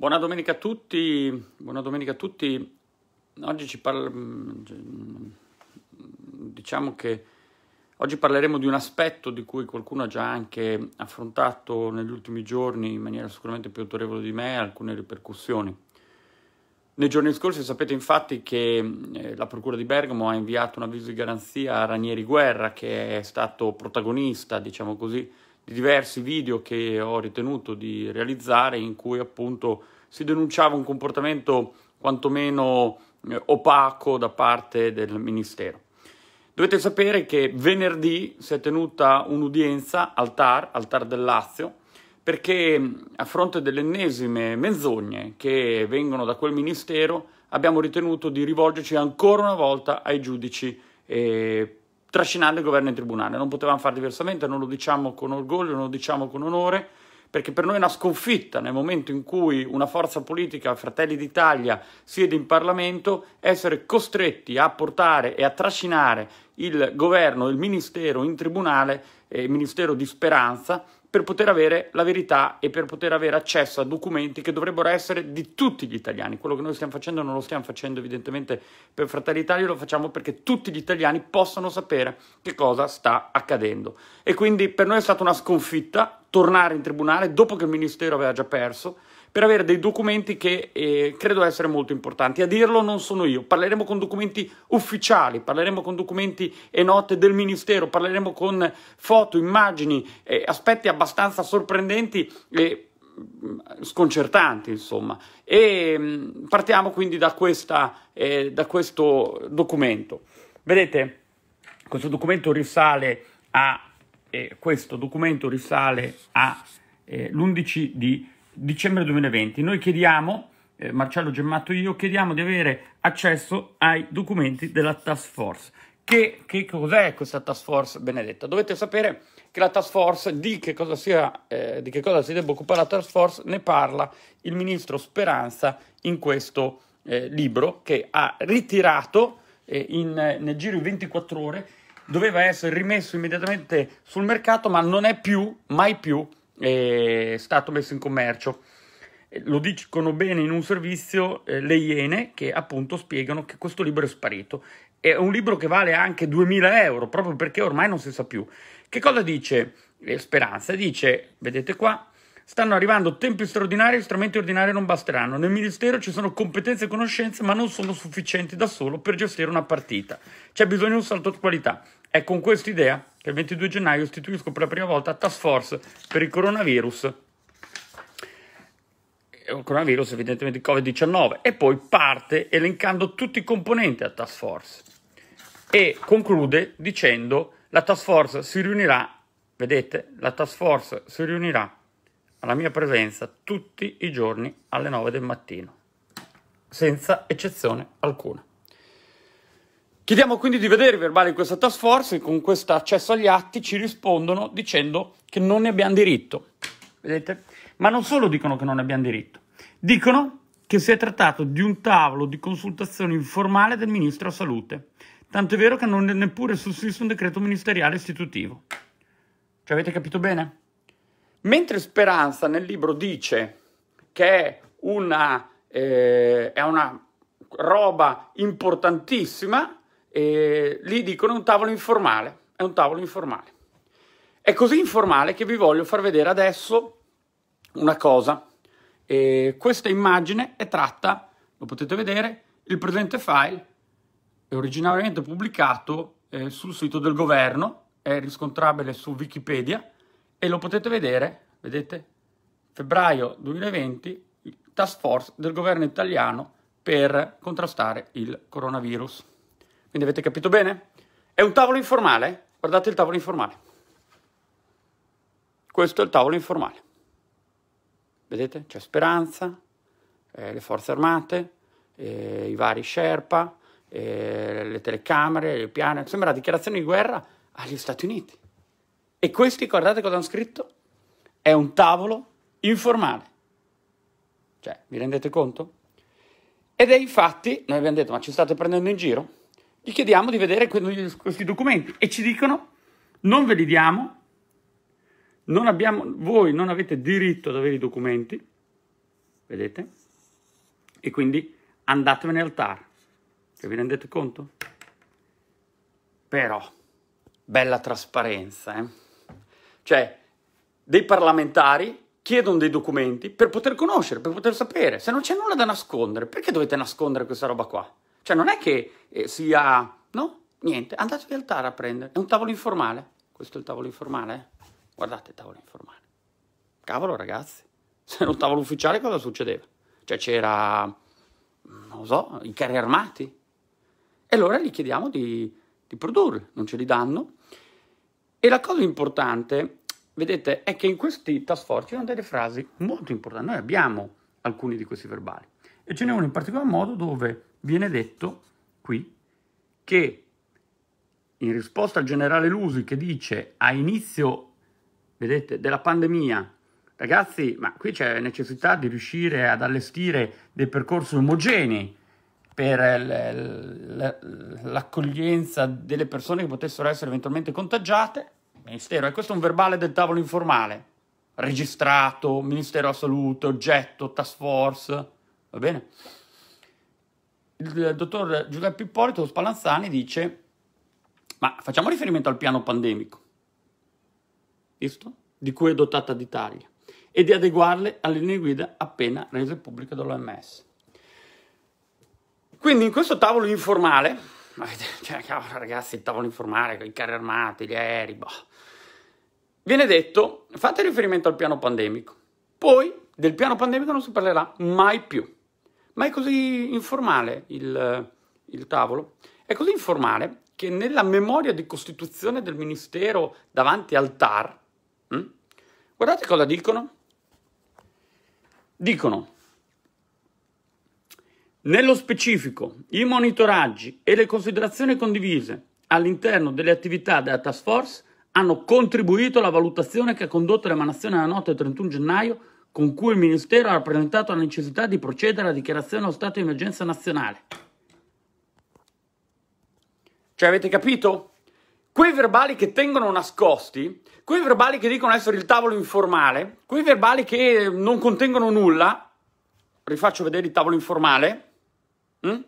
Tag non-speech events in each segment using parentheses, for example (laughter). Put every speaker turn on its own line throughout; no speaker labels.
Buona domenica a tutti, buona domenica a tutti. Oggi ci parla... Mm, diciamo che oggi parleremo di un aspetto di cui qualcuno ha già anche affrontato negli ultimi giorni in maniera sicuramente più autorevole di me alcune ripercussioni. Nei giorni scorsi sapete infatti che eh, la Procura di Bergamo ha inviato un avviso di garanzia a Ranieri Guerra che è stato protagonista, diciamo così, di diversi video che ho ritenuto di realizzare in cui appunto si denunciava un comportamento quantomeno eh, opaco da parte del Ministero. Dovete sapere che venerdì si è tenuta un'udienza al TAR, al TAR del Lazio, perché a fronte delle ennesime menzogne che vengono da quel Ministero abbiamo ritenuto di rivolgerci ancora una volta ai giudici eh, trascinando il governo in tribunale. Non potevamo fare diversamente, non lo diciamo con orgoglio, non lo diciamo con onore, perché per noi è una sconfitta nel momento in cui una forza politica, Fratelli d'Italia, siede in Parlamento, essere costretti a portare e a trascinare il governo, il ministero in tribunale, eh, il ministero di Speranza, per poter avere la verità e per poter avere accesso a documenti che dovrebbero essere di tutti gli italiani. Quello che noi stiamo facendo non lo stiamo facendo evidentemente per Fratelli Italia, lo facciamo perché tutti gli italiani possano sapere che cosa sta accadendo. E quindi per noi è stata una sconfitta tornare in tribunale dopo che il Ministero aveva già perso per avere dei documenti che eh, credo essere molto importanti. A dirlo non sono io, parleremo con documenti ufficiali, parleremo con documenti e note del Ministero, parleremo con foto, immagini, eh, aspetti abbastanza sorprendenti e mm, sconcertanti, insomma. E mm, partiamo quindi da, questa, eh, da questo documento. Vedete, questo documento risale a eh, questo documento risale a eh, l'11 di dicembre 2020. Noi chiediamo, eh, Marcello Gemmato e io, chiediamo di avere accesso ai documenti della task force. Che, che, cos'è questa task force benedetta? Dovete sapere che la task force, di che, cosa sia, eh, di che cosa si debba occupare la task force, ne parla il ministro Speranza in questo eh, libro che ha ritirato eh, in, eh, nel giro di 24 ore doveva essere rimesso immediatamente sul mercato, ma non è più, mai più è stato messo in commercio. Eh, lo dicono bene in un servizio eh, le Iene che appunto spiegano che questo libro è sparito. È un libro che vale anche 2000 euro proprio perché ormai non si sa più. Che cosa dice eh, Speranza? Dice, vedete qua, stanno arrivando tempi straordinari e strumenti ordinari non basteranno. Nel ministero ci sono competenze e conoscenze ma non sono sufficienti da solo per gestire una partita. C'è bisogno di un salto di qualità. È con questa idea cioè, il 22 gennaio istituisco per la prima volta Task Force per il coronavirus. Il coronavirus, evidentemente il Covid-19, e poi parte elencando tutti i componenti della task force e conclude dicendo la task force si riunirà, vedete, la task force si riunirà alla mia presenza tutti i giorni alle 9 del mattino, senza eccezione alcuna. Chiediamo quindi di vedere i verbali di questa task force e con questo accesso agli atti ci rispondono dicendo che non ne abbiamo diritto. Vedete? Ma non solo dicono che non ne abbiamo diritto, dicono che si è trattato di un tavolo di consultazione informale del Ministro della Salute, tanto è vero che non è neppure sussiste un decreto ministeriale istitutivo. Ci avete capito bene? Mentre Speranza nel libro dice che è una, eh, è una roba importantissima, eh, lì dicono è un tavolo informale, è un tavolo informale. È così informale che vi voglio far vedere adesso una cosa. Eh, questa immagine è tratta, lo potete vedere, il presente file è originariamente pubblicato eh, sul sito del governo, è riscontrabile su Wikipedia e lo potete vedere, vedete, febbraio 2020, task force del governo italiano per contrastare il coronavirus. Quindi avete capito bene? È un tavolo informale? Guardate il tavolo informale. Questo è il tavolo informale. Vedete? C'è Speranza, eh, le forze armate, eh, i vari Sherpa, eh, le telecamere, il piano. Sembra la dichiarazione di guerra agli Stati Uniti. E questi, guardate cosa hanno scritto? È un tavolo informale. Cioè, vi rendete conto? Ed è infatti, noi abbiamo detto, ma ci state prendendo in giro? gli chiediamo di vedere questi documenti e ci dicono non ve li diamo, non abbiamo, voi non avete diritto ad avere i documenti, vedete? E quindi andatevene al TAR. Che vi rendete conto? Però, bella trasparenza, eh? Cioè, dei parlamentari chiedono dei documenti per poter conoscere, per poter sapere. Se non c'è nulla da nascondere, perché dovete nascondere questa roba qua? Cioè non è che eh, sia... no? Niente, andatevi al TAR a prendere. È un tavolo informale. Questo è il tavolo informale? Eh? Guardate il tavolo informale. Cavolo ragazzi, (laughs) se era un tavolo ufficiale cosa succedeva? Cioè c'era, non lo so, i carri armati. E allora gli chiediamo di, di produrre, non ce li danno. E la cosa importante, vedete, è che in questi task force ci sono delle frasi molto importanti. Noi abbiamo alcuni di questi verbali. E ce n'è uno in particolar modo dove viene detto qui che in risposta al generale Lusi che dice a inizio vedete, della pandemia ragazzi ma qui c'è necessità di riuscire ad allestire dei percorsi omogenei per l'accoglienza delle persone che potessero essere eventualmente contagiate ministero e questo è un verbale del tavolo informale registrato ministero della salute oggetto task force va bene il eh, dottor Giuseppe Ippolito Spallanzani dice, ma facciamo riferimento al piano pandemico, visto? di cui è dotata d'Italia, e di adeguarle alle linee guida appena rese pubbliche dall'OMS. Quindi in questo tavolo informale, (laughs) cioè, cavolo, ragazzi, il tavolo informale con i carri armati, gli aerei, boh, viene detto fate riferimento al piano pandemico, poi del piano pandemico non si parlerà mai più ma è così informale il, il tavolo, è così informale che nella memoria di costituzione del ministero davanti al TAR, mh, hm, guardate cosa dicono. Dicono, nello specifico, i monitoraggi e le considerazioni condivise all'interno delle attività della task force hanno contribuito alla valutazione che ha condotto l'emanazione della notte del 31 gennaio con cui il Ministero ha rappresentato la necessità di procedere alla dichiarazione dello stato di emergenza nazionale. Cioè, avete capito? Quei verbali che tengono nascosti, quei verbali che dicono essere il tavolo informale, quei verbali che non contengono nulla, rifaccio vedere il tavolo informale, mh? Mm,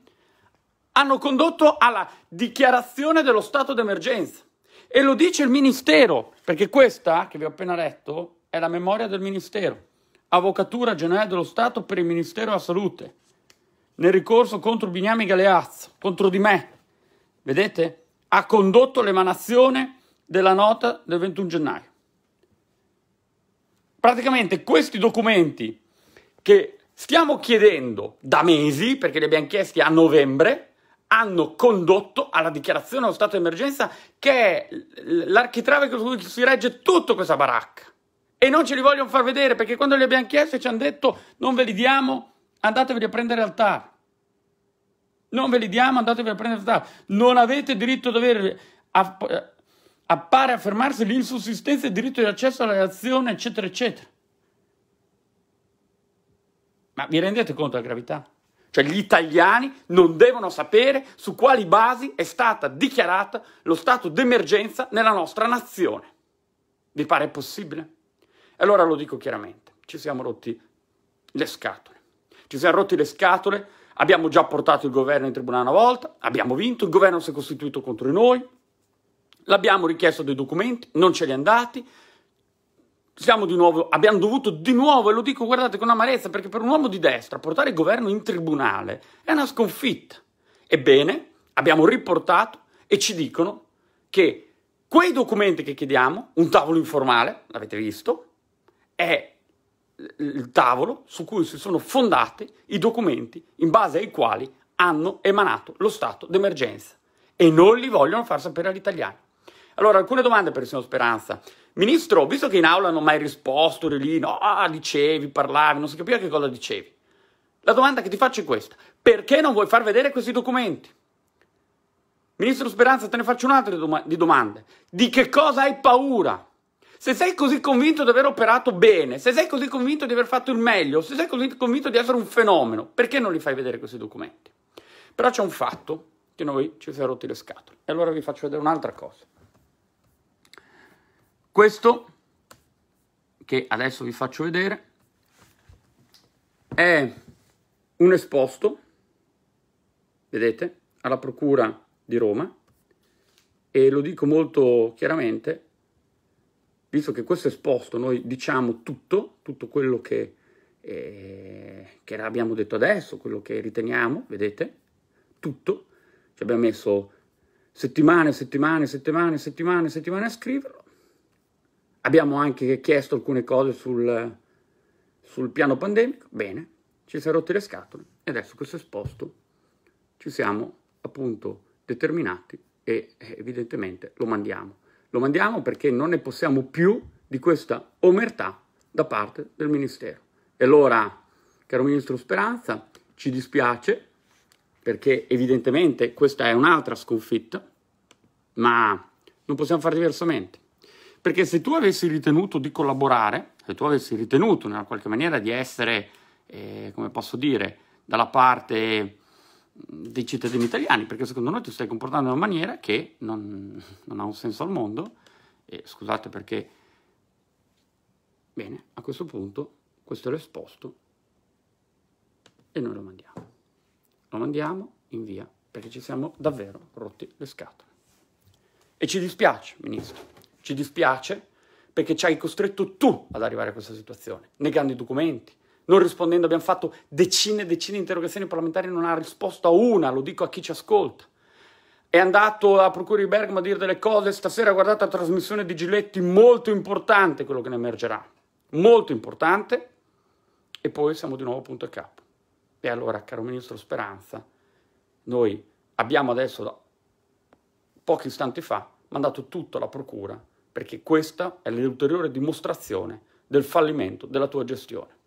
hanno condotto alla dichiarazione dello stato d'emergenza. E lo dice il Ministero, perché questa che vi ho appena letto è la memoria del Ministero. Avvocatura Generale dello Stato per il Ministero della Salute, nel ricorso contro Bignami Galeazzo, contro di me. Vedete? Ha condotto l'emanazione della nota del 21 gennaio. Praticamente questi documenti che stiamo chiedendo da mesi, perché li abbiamo chiesti a novembre, hanno condotto alla dichiarazione dello stato di emergenza che è l'architrave su cui si regge tutta questa baracca e non ce li vogliono far vedere perché quando li abbiamo chiesti ci hanno detto non ve li diamo, andatevi a prendere al TAR. Non ve li diamo, andatevi a prendere al TAR. Non avete diritto di avere... App- appare affermarsi l'insussistenza del diritto di accesso alla reazione, eccetera, eccetera. Ma vi rendete conto della gravità? Cioè gli italiani non devono sapere su quali basi è stata dichiarata lo stato d'emergenza nella nostra nazione. Vi pare possibile? Allora lo dico chiaramente, ci siamo rotti le scatole. Ci siamo rotti le scatole, abbiamo già portato il governo in tribunale una volta, abbiamo vinto, il governo si è costituito contro di noi, l'abbiamo richiesto dei documenti, non ce li hanno dati, nuovo, abbiamo dovuto di nuovo, e lo dico guardate con amarezza, perché per un uomo di destra portare il governo in tribunale è una sconfitta. Ebbene, abbiamo riportato e ci dicono che quei documenti che chiediamo, un tavolo informale, l'avete visto, è il tavolo su cui si sono fondati i documenti in base ai quali hanno emanato lo stato d'emergenza e non li vogliono far sapere agli italiani. Allora, alcune domande per il signor Speranza. Ministro, visto che in aula non ho mai risposto, eri lì, no, ah, dicevi, parlavi, non si capiva che cosa dicevi. La domanda che ti faccio è questa. Perché non vuoi far vedere questi documenti? Ministro Speranza, te ne faccio un'altra di, di domande. Di che cosa hai paura? Se sei così convinto di aver operato bene, se sei così convinto di aver fatto il meglio, se sei così convinto di essere un fenomeno, perché non li fai vedere questi documenti? Però c'è un fatto che noi ci siamo rotti le scatole. E allora vi faccio vedere un'altra cosa. Questo che adesso vi faccio vedere è un esposto, vedete, alla Procura di Roma e lo dico molto chiaramente visto che questo è esposto, noi diciamo tutto, tutto quello che, eh, che abbiamo detto adesso, quello che riteniamo, vedete, tutto, ci abbiamo messo settimane, settimane, settimane, settimane, settimane a scriverlo, abbiamo anche chiesto alcune cose sul, sul piano pandemico, bene, ci si è rotte le scatole e adesso questo esposto, ci siamo appunto determinati e eh, evidentemente lo mandiamo. Lo mandiamo perché non ne possiamo più di questa omertà da parte del Ministero. E allora, caro Ministro Speranza, ci dispiace perché evidentemente questa è un'altra sconfitta, ma non possiamo fare diversamente. Perché se tu avessi ritenuto di collaborare, se tu avessi ritenuto in una qualche maniera di essere, eh, come posso dire, dalla parte dei cittadini italiani, perché secondo noi ti stai comportando in una maniera che non, non ha un senso al mondo, e scusate perché... Bene, a questo punto questo è l'esposto e noi lo mandiamo. Lo mandiamo in via perché ci siamo davvero rotti le scatole. E ci dispiace, Ministro, ci dispiace perché ci hai costretto tu ad arrivare a questa situazione, negando i documenti, non rispondendo, abbiamo fatto decine e decine di interrogazioni parlamentari, non ha risposto a una, lo dico a chi ci ascolta. È andato alla Procura di Bergamo a dire delle cose, stasera ha guardato la trasmissione di Giletti, molto importante quello che ne emergerà, molto importante, e poi siamo di nuovo punto e capo. E allora, caro Ministro Speranza, noi abbiamo adesso, pochi istanti fa, mandato tutto alla Procura, perché questa è l'ulteriore dimostrazione del fallimento della tua gestione.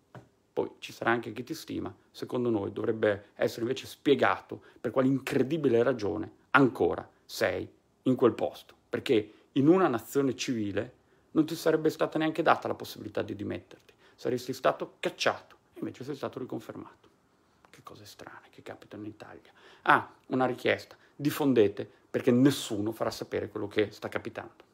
Poi ci sarà anche chi ti stima, secondo noi dovrebbe essere invece spiegato per quale incredibile ragione ancora sei in quel posto, perché in una nazione civile non ti sarebbe stata neanche data la possibilità di dimetterti, saresti stato cacciato, invece sei stato riconfermato. Che cose strane che capitano in Italia. Ah, una richiesta, diffondete perché nessuno farà sapere quello che sta capitando.